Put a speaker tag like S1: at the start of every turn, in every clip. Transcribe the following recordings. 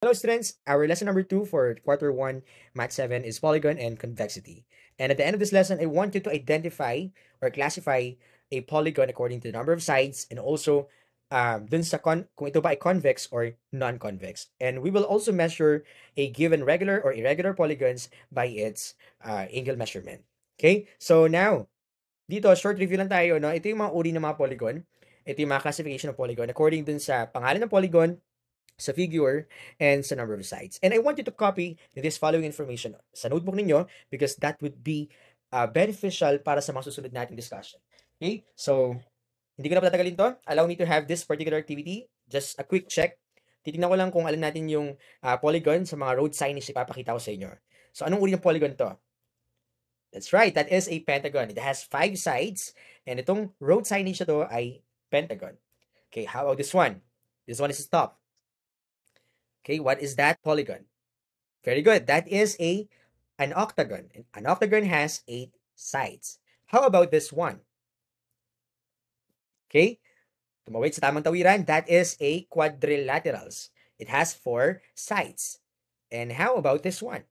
S1: Hello students, our lesson number 2 for quarter 1, math 7 is polygon and convexity. And at the end of this lesson, I want you to identify or classify a polygon according to the number of sides and also um, dun sa con kung ito ba ay convex or non-convex. And we will also measure a given regular or irregular polygons by its uh, angle measurement. Okay? So now, dito short review lang tayo. No? Ito yung mga uri ng mga polygon. Ito yung mga classification ng polygon according dun sa pangalan ng polygon, sa figure, and sa number of sides. And I want you to copy this following information sa notebook ninyo because that would be uh, beneficial para sa mga susunod nating discussion. Okay? So, hindi ko na patatagalin to. Allow me to have this particular activity. Just a quick check. Titingnan ko lang kung alam natin yung uh, polygon sa mga road signage na ipapakita ko sa inyo. So, anong uri ng polygon to? That's right. That is a pentagon. It has five sides. And itong road signage na to ay pentagon. Okay, how about this one? This one is a top. Okay, what is that polygon? Very good. That is a an octagon. An octagon has eight sides. How about this one? Okay, tumawid sa tamang tawiran. That is a quadrilaterals. It has four sides. And how about this one?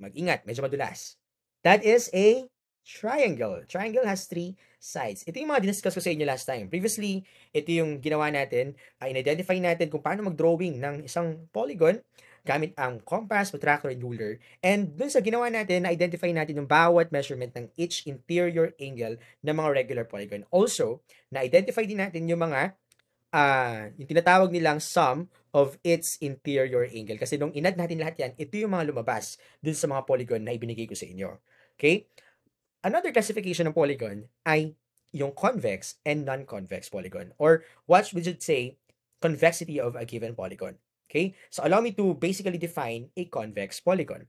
S1: Magingat, medyo madulas. That is a triangle. Triangle has three sides. Ito yung mga diniscuss ko sa inyo last time. Previously, ito yung ginawa natin. Ay, ah, identify natin kung paano mag-drawing ng isang polygon gamit ang compass, protractor, and ruler. And dun sa ginawa natin, na-identify natin yung bawat measurement ng each interior angle ng mga regular polygon. Also, na-identify din natin yung mga uh, yung tinatawag nilang sum of its interior angle. Kasi nung inad natin lahat yan, ito yung mga lumabas dun sa mga polygon na ibinigay ko sa inyo. Okay? Another classification ng polygon ay yung convex and non-convex polygon or what we should say convexity of a given polygon. Okay? So allow me to basically define a convex polygon.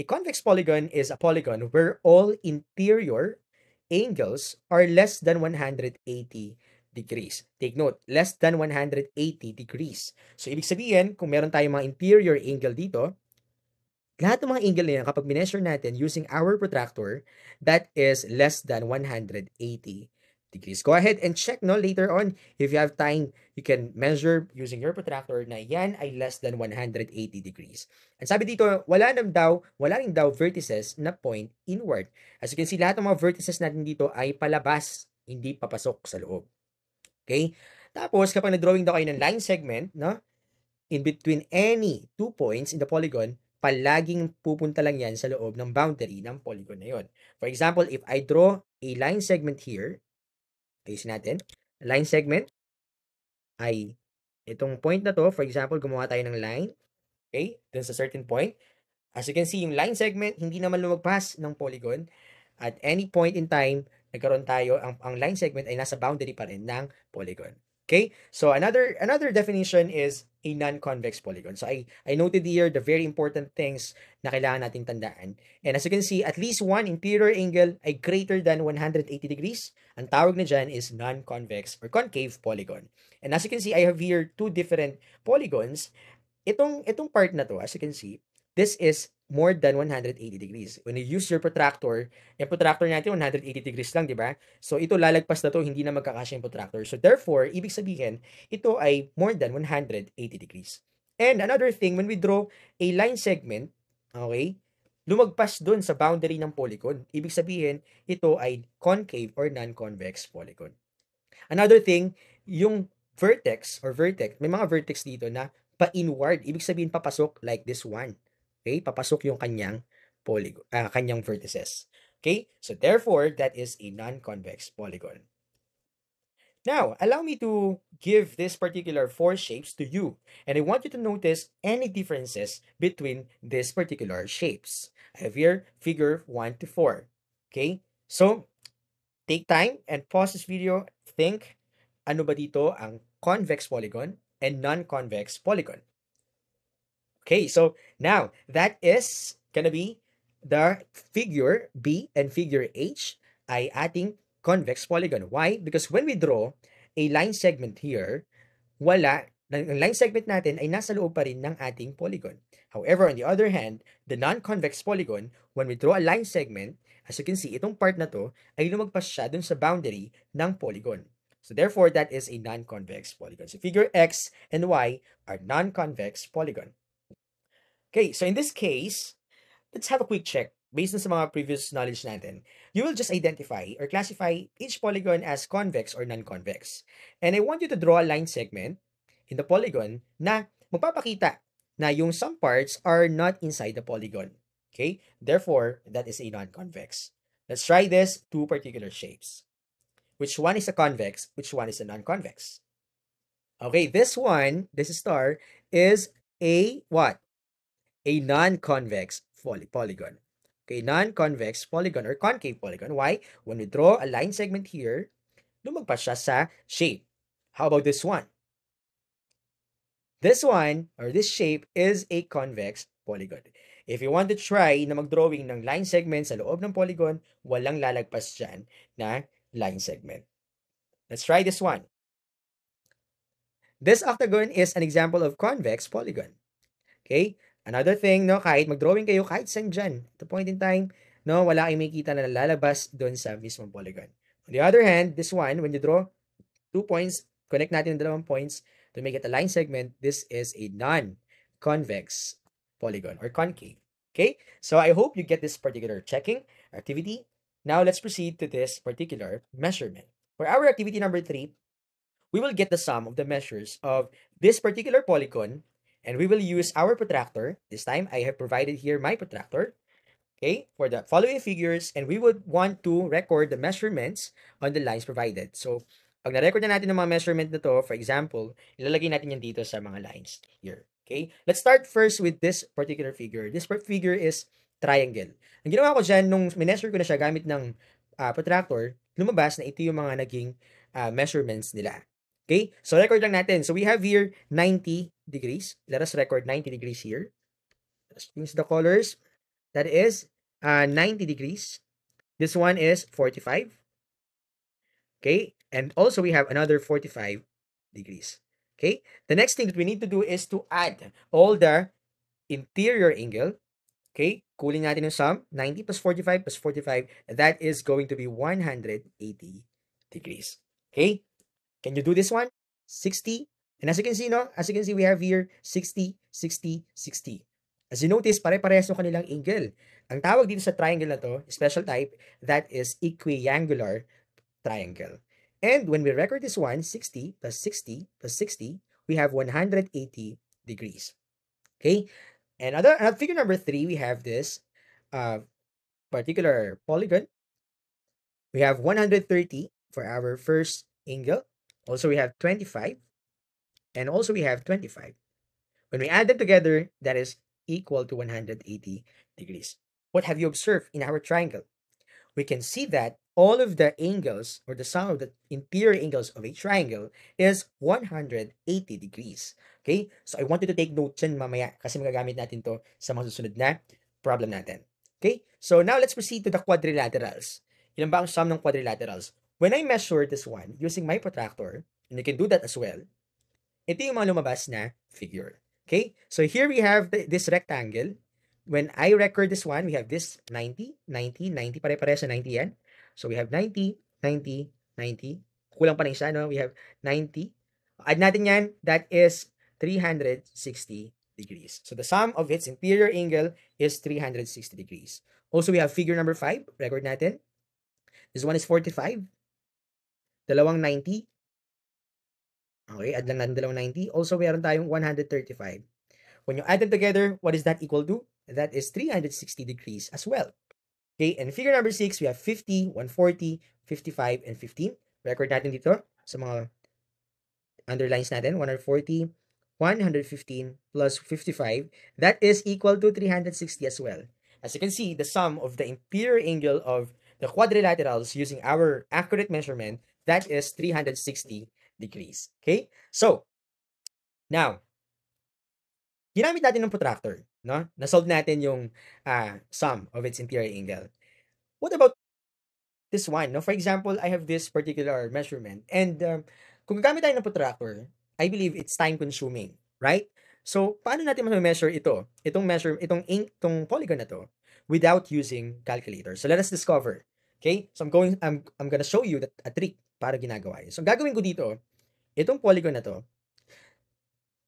S1: A convex polygon is a polygon where all interior angles are less than 180 degrees. Take note, less than 180 degrees. So, ibig sabihin, kung meron tayong mga interior angle dito, lahat ng mga angle na yan, kapag mineasure natin using our protractor, that is less than 180 degrees. Go ahead and check no later on. If you have time, you can measure using your protractor na yan ay less than 180 degrees. And sabi dito, wala nam daw, wala rin daw vertices na point inward. As you can see, lahat ng mga vertices natin dito ay palabas, hindi papasok sa loob. Okay? Tapos, kapag nag-drawing daw kayo ng line segment, no? in between any two points in the polygon, palaging pupunta lang yan sa loob ng boundary ng polygon na yun. For example, if I draw a line segment here, ayusin natin, line segment ay itong point na to, for example, gumawa tayo ng line, okay, dun sa certain point. As you can see, yung line segment, hindi naman lumagpas ng polygon. At any point in time, nagkaroon tayo, ang, ang line segment ay nasa boundary pa rin ng polygon. Okay? So another another definition is a non-convex polygon. So I, I noted here the very important things na kailangan nating tandaan. And as you can see, at least one interior angle ay greater than 180 degrees. Ang tawag na dyan is non-convex or concave polygon. And as you can see, I have here two different polygons. Itong, itong part na to, as you can see, This is more than 180 degrees. When you use your protractor, yung protractor natin 180 degrees lang, di ba? So, ito lalagpas na to, hindi na magkakasya yung protractor. So, therefore, ibig sabihin, ito ay more than 180 degrees. And another thing, when we draw a line segment, okay, lumagpas dun sa boundary ng polygon. Ibig sabihin, ito ay concave or non-convex polygon. Another thing, yung vertex or vertex, may mga vertex dito na pa-inward. Ibig sabihin, papasok like this one. Okay? Papasok yung kanyang polygon, uh, kanyang vertices. Okay? So therefore, that is a non-convex polygon. Now, allow me to give this particular four shapes to you. And I want you to notice any differences between these particular shapes. I have here figure 1 to 4. Okay? So, take time and pause this video. Think, ano ba dito ang convex polygon and non-convex polygon? Okay, so now that is gonna be the figure B and figure H ay ating convex polygon. Why? Because when we draw a line segment here, wala, ang line segment natin ay nasa loob pa rin ng ating polygon. However, on the other hand, the non-convex polygon, when we draw a line segment, as you can see, itong part na to ay lumagpas siya dun sa boundary ng polygon. So therefore, that is a non-convex polygon. So figure X and Y are non-convex polygon. Okay, so in this case, let's have a quick check based on sa previous knowledge natin. You will just identify or classify each polygon as convex or non-convex. And I want you to draw a line segment in the polygon na magpapakita na yung some parts are not inside the polygon. Okay? Therefore, that is a non-convex. Let's try this two particular shapes. Which one is a convex? Which one is a non-convex? Okay, this one, this star, is a what? a non-convex poly polygon. Okay, non-convex polygon or concave polygon. Why? When we draw a line segment here, lumagpas siya sa shape. How about this one? This one, or this shape, is a convex polygon. If you want to try na mag-drawing ng line segment sa loob ng polygon, walang lalagpas dyan na line segment. Let's try this one. This octagon is an example of convex polygon. Okay? Another thing, no, kahit mag-drawing kayo, kahit saan dyan, at the point in time, no, wala kayong makikita na lalabas doon sa mismong polygon. On the other hand, this one, when you draw two points, connect natin ang dalawang points to make it a line segment, this is a non-convex polygon or concave. Okay? So I hope you get this particular checking activity. Now let's proceed to this particular measurement. For our activity number three, we will get the sum of the measures of this particular polygon And we will use our protractor. This time, I have provided here my protractor. Okay, for the following figures, and we would want to record the measurements on the lines provided. So, pag na-record na natin ng mga measurement na to, for example, ilalagay natin yan dito sa mga lines here. Okay, let's start first with this particular figure. This figure is triangle. Ang ginawa ko dyan, nung minesure ko na siya gamit ng uh, protractor, lumabas na ito yung mga naging uh, measurements nila. Okay? So, record lang natin. So, we have here 90 degrees. Let us record 90 degrees here. Let's change the colors. That is uh, 90 degrees. This one is 45. Okay? And also, we have another 45 degrees. Okay? The next thing that we need to do is to add all the interior angle. Okay? Cooling natin yung sum. 90 plus 45 plus 45. That is going to be 180 degrees. Okay? Can you do this one? 60. And as you can see, no? As you can see, we have here 60, 60, 60. As you notice, pare-parehas yung kanilang angle. Ang tawag dito sa triangle na to, special type, that is equiangular triangle. And when we record this one, 60 plus 60 plus 60, we have 180 degrees. Okay? And other, and figure number three, we have this uh, particular polygon. We have 130 for our first angle. Also, we have 25. And also, we have 25. When we add them together, that is equal to 180 degrees. What have you observed in our triangle? We can see that all of the angles or the sum of the interior angles of a triangle is 180 degrees. Okay? So, I want you to take note dyan mamaya kasi magagamit natin to sa mga susunod na problem natin. Okay? So, now let's proceed to the quadrilaterals. Ilan ba ang sum ng quadrilaterals? When I measure this one using my protractor, and you can do that as well, ito yung mga lumabas na figure. Okay? So here we have the, this rectangle. When I record this one, we have this 90, 90, 90, pare-pare sa 90 yan. So we have 90, 90, 90. Kulang pa na isa, no? We have 90. Add natin yan, that is 360 degrees. So the sum of its interior angle is 360 degrees. Also, we have figure number 5, record natin. This one is 45. Dalawang 90. Okay, add lang natin dalawang 90. Also, meron tayong 135. When you add them together, what is that equal to? That is 360 degrees as well. Okay, and figure number 6, we have 50, 140, 55, and 15. Record natin dito sa mga underlines natin. 140, 115 plus 55, that is equal to 360 as well. As you can see, the sum of the interior angle of the quadrilaterals using our accurate measurement That is 360 degrees. Okay? So, now, ginamit natin ng protractor. No? Nasolve natin yung uh, sum of its interior angle. What about this one? No? For example, I have this particular measurement. And um, kung gagamit tayo ng protractor, I believe it's time-consuming. Right? So, paano natin ma-measure ito? Itong measure, itong ink, itong polygon na to without using calculator. So, let us discover. Okay? So, I'm going, I'm, I'm gonna show you that a trick para ginagawa yun. So, gagawin ko dito, itong polygon na to,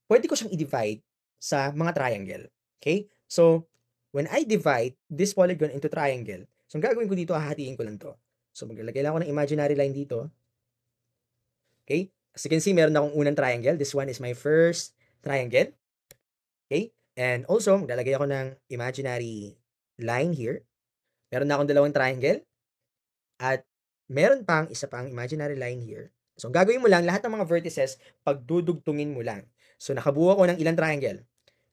S1: pwede ko siyang i-divide sa mga triangle. Okay? So, when I divide this polygon into triangle, so ang gagawin ko dito, hahatiin ko lang to. So, maglalagay lang ako ng imaginary line dito. Okay? As you can see, meron akong unang triangle. This one is my first triangle. Okay? And also, maglalagay ako ng imaginary line here. Meron na akong dalawang triangle. At meron pang isa pang imaginary line here. So, ang gagawin mo lang, lahat ng mga vertices, pagdudugtungin mo lang. So, nakabuo ko ng ilang triangle.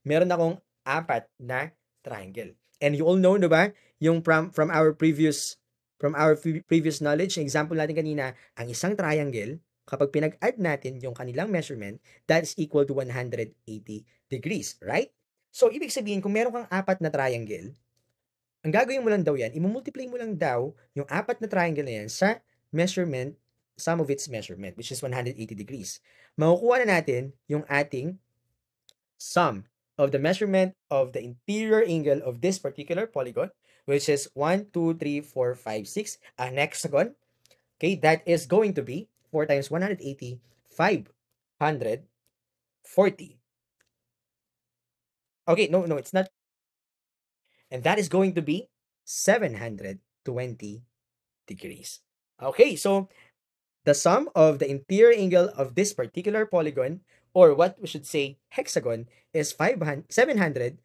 S1: Meron akong apat na triangle. And you all know, di ba, yung from, from our previous from our previous knowledge, example natin kanina, ang isang triangle, kapag pinag-add natin yung kanilang measurement, that is equal to 180 degrees, right? So, ibig sabihin, kung meron kang apat na triangle, ang gagawin mo lang daw yan, imumultiply mo lang daw yung apat na triangle na yan sa measurement, sum of its measurement, which is 180 degrees. Makukuha na natin yung ating sum of the measurement of the interior angle of this particular polygon, which is 1, 2, 3, 4, 5, 6, an hexagon. Okay, that is going to be 4 times 180, 540. Okay, no, no, it's not And that is going to be 720 degrees. Okay, so the sum of the interior angle of this particular polygon, or what we should say hexagon, is 500, 720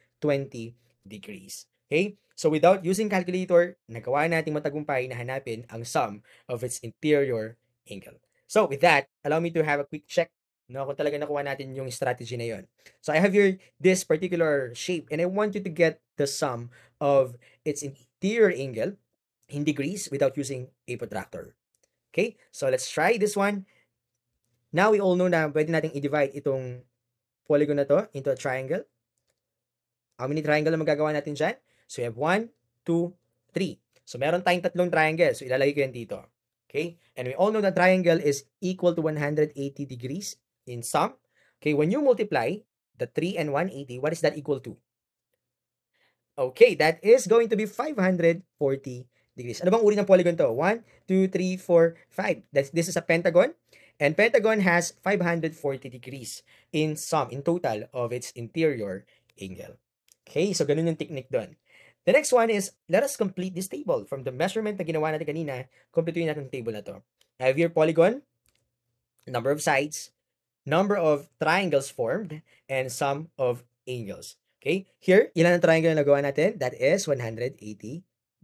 S1: degrees. Okay? So without using calculator, nagawa nating matagumpay na hanapin ang sum of its interior angle. So with that, allow me to have a quick check No, kung talaga nakuha natin yung strategy na yun. So I have your this particular shape and I want you to get the sum of its interior angle in degrees without using a protractor. Okay? So let's try this one. Now we all know na pwede natin i-divide itong polygon na to into a triangle. How many triangle na magagawa natin dyan? So we have 1, 2, 3. So meron tayong tatlong triangle. So ilalagay ko yan dito. Okay? And we all know that triangle is equal to 180 degrees in sum, okay, when you multiply the 3 and 180, what is that equal to? Okay, that is going to be 540 degrees. Ano bang uri ng polygon to? 1, 2, 3, 4, 5. That's, this is a pentagon. And pentagon has 540 degrees in sum, in total, of its interior angle. Okay, so ganun yung technique doon. The next one is, let us complete this table. From the measurement na ginawa natin kanina, completein natin yung table na to. I have your polygon, number of sides, number of triangles formed, and sum of angles. Okay? Here, ilan ang triangle na nagawa natin? That is 180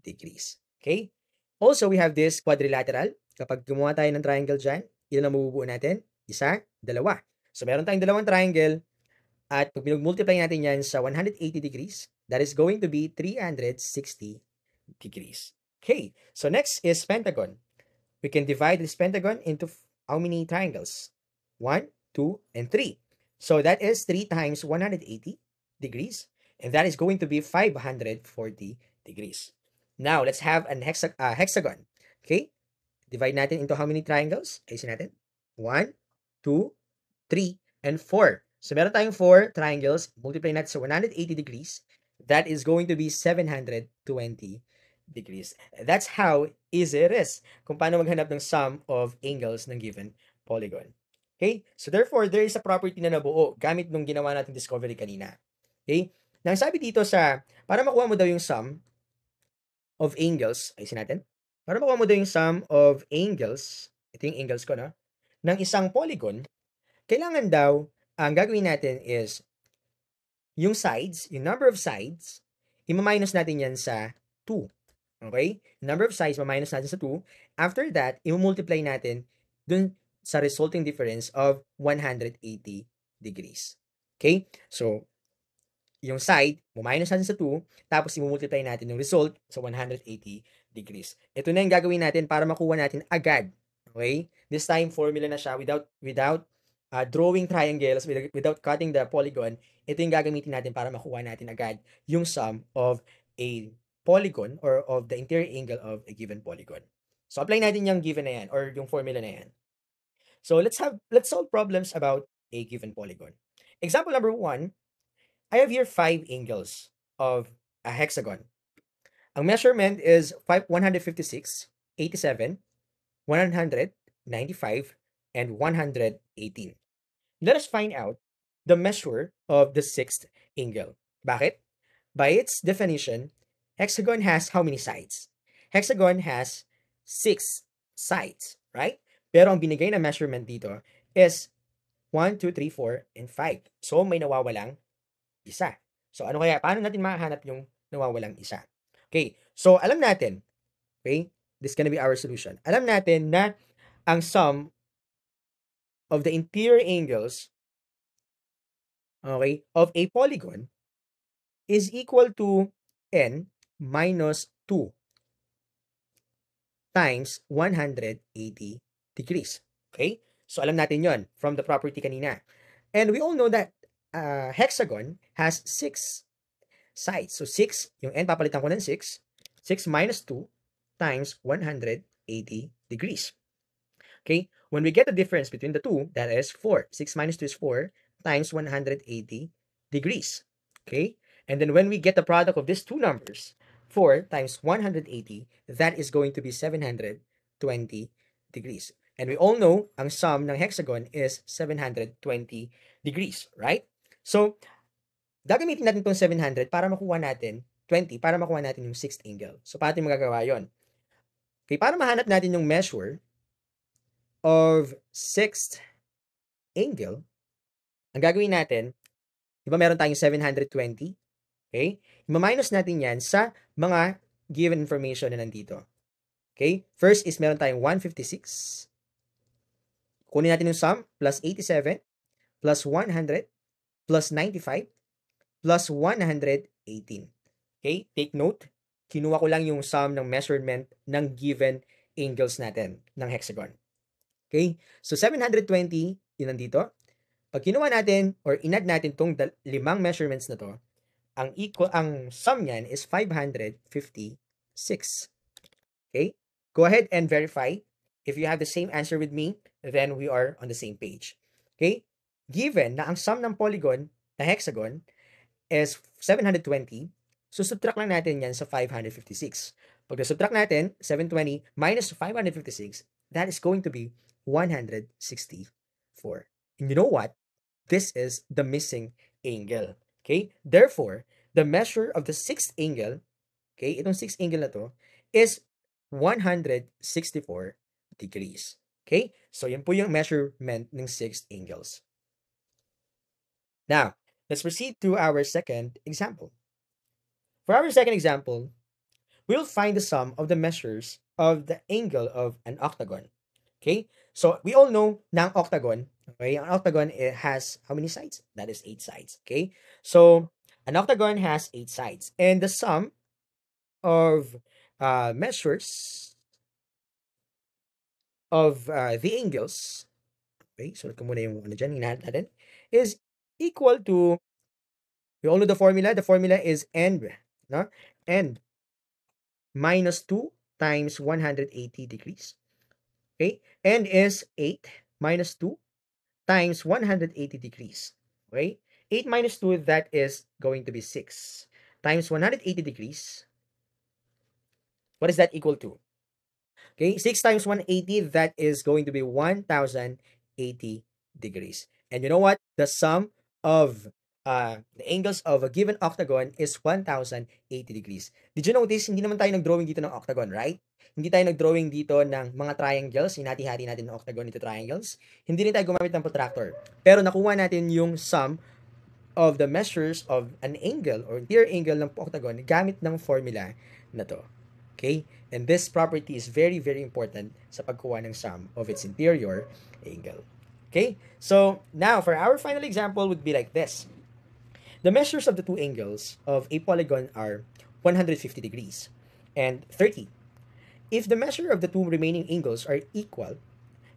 S1: degrees. Okay? Also, we have this quadrilateral. Kapag gumawa tayo ng triangle dyan, ilan ang mabubuo natin? Isa, dalawa. So, meron tayong dalawang triangle at pag multiply natin yan sa 180 degrees, that is going to be 360 degrees. Okay, so next is pentagon. We can divide this pentagon into how many triangles? One, 2, and 3. So that is 3 times 180 degrees, and that is going to be 540 degrees. Now, let's have an hexa uh, hexagon. Okay? Divide natin into how many triangles? Ayusin natin. 1, 2, 3, and 4. So meron tayong 4 triangles. Multiply natin sa 180 degrees. That is going to be 720 degrees. That's how easy it is kung paano maghanap ng sum of angles ng given polygon. Okay? So therefore, there is a property na nabuo gamit nung ginawa natin discovery kanina. Okay? Nang sabi dito sa, para makuha mo daw yung sum of angles, ayusin natin, para makuha mo daw yung sum of angles, ito yung angles ko, no? ng isang polygon, kailangan daw, ang gagawin natin is, yung sides, yung number of sides, ima-minus natin yan sa 2. Okay? Number of sides, ma-minus natin sa 2. After that, i-multiply natin dun sa resulting difference of 180 degrees. Okay? So, yung side, minus natin sa 2, tapos i-multiply natin yung result sa 180 degrees. Ito na yung gagawin natin para makuha natin agad. Okay? This time, formula na siya without, without uh, drawing triangles, without, without cutting the polygon. Ito yung gagamitin natin para makuha natin agad yung sum of a polygon or of the interior angle of a given polygon. So, apply natin yung given na yan or yung formula na yan. So let's have let's solve problems about a given polygon. Example number one, I have here five angles of a hexagon. Ang measurement is 5, 156, 87, 195, and 118. Let us find out the measure of the sixth angle. Bakit? By its definition, hexagon has how many sides? Hexagon has six sides, right? Pero ang binigay na measurement dito is 1, 2, 3, 4, and 5. So, may nawawalang isa. So, ano kaya? Paano natin makahanap yung nawawalang isa? Okay. So, alam natin, okay, this is gonna be our solution. Alam natin na ang sum of the interior angles, okay, of a polygon is equal to n minus 2 times 180 Degrees, Okay? So alam natin yon from the property kanina. And we all know that uh, hexagon has 6 sides. So 6, yung n papalitan ko ng 6. 6 minus 2 times 180 degrees. Okay? When we get the difference between the two, that is 4. 6 minus 2 is 4 times 180 degrees. Okay? And then when we get the product of these two numbers, 4 times 180, that is going to be 720 degrees. And we all know, ang sum ng hexagon is 720 degrees, right? So, gagamitin natin itong 700 para makuha natin 20, para makuha natin yung sixth angle. So, paano magagawa yon? Okay, para mahanap natin yung measure of sixth angle, ang gagawin natin, di ba meron tayong 720? Okay? Ima-minus natin yan sa mga given information na nandito. Okay? First is meron tayong 156. Kunin natin yung sum, plus 87, plus 100, plus 95, plus 118. Okay, take note, kinuha ko lang yung sum ng measurement ng given angles natin ng hexagon. Okay, so 720, yun nandito. Pag kinuha natin or inad natin tong limang measurements na to, ang equal ang sum niyan is 556. Okay? Go ahead and verify if you have the same answer with me then we are on the same page. Okay? Given na ang sum ng polygon na hexagon is 720, susubtract so lang natin yan sa 556. Pag subtract natin, 720 minus 556, that is going to be 164. And you know what? This is the missing angle. Okay? Therefore, the measure of the sixth angle, okay, itong sixth angle na to, is 164 degrees. Okay? So yun po yung measurement ng six angles. Now, let's proceed to our second example. For our second example, we'll find the sum of the measures of the angle of an octagon. Okay? So, we all know ng octagon, okay? An octagon it has how many sides? That is 8 sides, okay? So, an octagon has 8 sides. And the sum of uh, measures of uh, the angles, okay, so ito muna yung ano dyan, hinahanap natin, is equal to, we all know the formula, the formula is n, no? n minus 2 times 180 degrees, okay? n is 8 minus 2 times 180 degrees, okay? 8 minus 2, that is going to be 6 times 180 degrees. What is that equal to? Okay, 6 times 180, that is going to be 1,080 degrees. And you know what? The sum of uh, the angles of a given octagon is 1,080 degrees. Did you notice, hindi naman tayo nag-drawing dito ng octagon, right? Hindi tayo nag-drawing dito ng mga triangles, hinati-hati natin ng octagon into triangles. Hindi rin tayo gumamit ng protractor. Pero nakuha natin yung sum of the measures of an angle or interior angle ng octagon gamit ng formula na to. Okay? And this property is very, very important sa pagkuha ng sum of its interior angle. Okay? So, now, for our final example would be like this. The measures of the two angles of a polygon are 150 degrees and 30. If the measure of the two remaining angles are equal,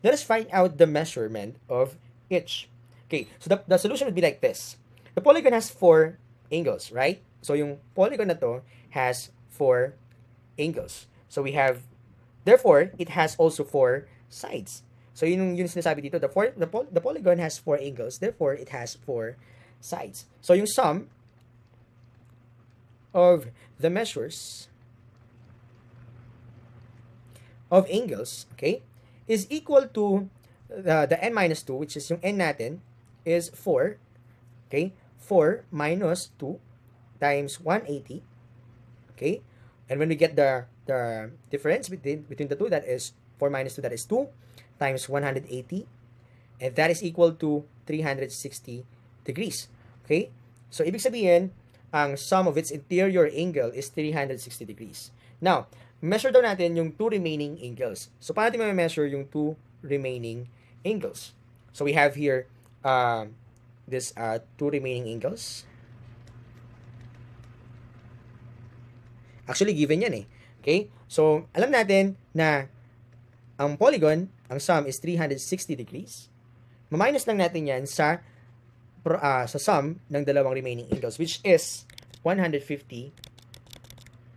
S1: let us find out the measurement of each. Okay, so the, the solution would be like this. The polygon has four angles, right? So yung polygon na to has four angles. So we have, therefore, it has also four sides. So yun yung sinasabi dito, the, four, the, the polygon has four angles, therefore it has four sides. So yung sum of the measures of angles, okay, is equal to the, uh, the n minus 2, which is yung n natin, is 4, okay, 4 minus 2 times 180, okay, and when we get the the difference between between the two that is 4 minus 2 that is 2 times 180 and that is equal to 360 degrees okay so ibig sabihin ang sum of its interior angle is 360 degrees now measure daw natin yung two remaining angles so paano natin ma-measure yung two remaining angles so we have here uh, this uh, two remaining angles actually given yan eh Okay? So, alam natin na ang polygon, ang sum is 360 degrees. Maminus lang natin yan sa uh, sa sum ng dalawang remaining angles which is 150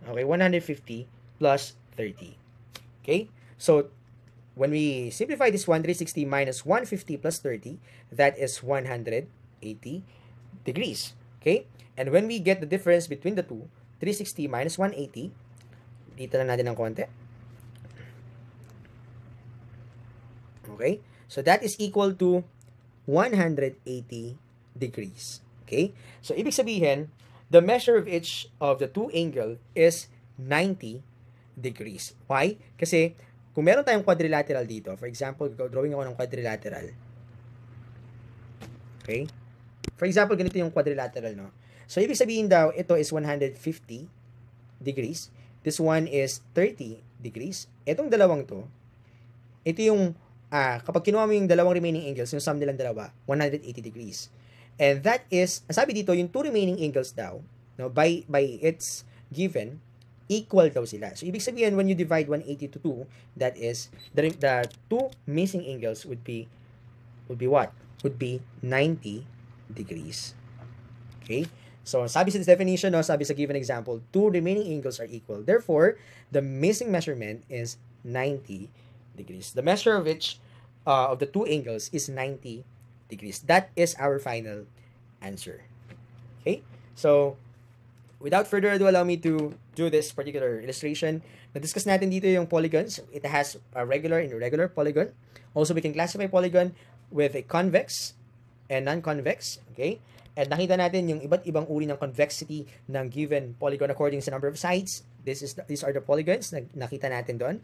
S1: okay 150 plus 30 okay so when we simplify this 1360 minus 150 plus 30 that is 180 degrees okay and when we get the difference between the two 360 minus 180 dito lang natin ng konti. Okay? So, that is equal to 180 degrees. Okay? So, ibig sabihin, the measure of each of the two angle is 90 degrees. Why? Kasi, kung meron tayong quadrilateral dito, for example, drawing ako ng quadrilateral. Okay? For example, ganito yung quadrilateral, no? So, ibig sabihin daw, ito is 150 degrees. This one is 30 degrees. Itong dalawang to, ito yung, ah, kapag kinuha mo yung dalawang remaining angles, yung sum nilang dalawa, 180 degrees. And that is, sabi dito, yung two remaining angles daw, no, by, by its given, equal daw sila. So, ibig sabihin, when you divide 180 to 2, that is, the, the two missing angles would be, would be what? Would be 90 degrees. Okay? So, sabi sa definition, no, sabi sa given example, two remaining angles are equal. Therefore, the missing measurement is 90 degrees. The measure of which uh, of the two angles is 90 degrees. That is our final answer. Okay? So, without further ado, allow me to do this particular illustration. Na-discuss natin dito yung polygons. It has a regular and irregular polygon. Also, we can classify polygon with a convex and non-convex. Okay? And nakita natin yung iba't ibang uri ng convexity ng given polygon according sa number of sides. This is these are the polygons na nakita natin doon.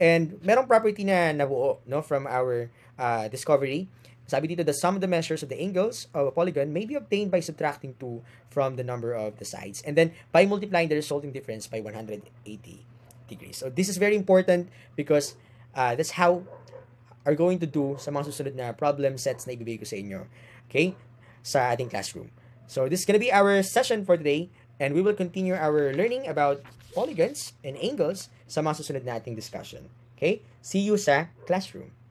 S1: And merong property na nabuo no from our uh, discovery. Sabi dito, the sum of the measures of the angles of a polygon may be obtained by subtracting 2 from the number of the sides and then by multiplying the resulting difference by 180 degrees. So this is very important because uh, that's how are going to do sa mga susunod na problem sets na ibibigay ko sa inyo. Okay? sa ating classroom. So this is going to be our session for today and we will continue our learning about polygons and angles sa mga susunod nating discussion. Okay? See you sa classroom.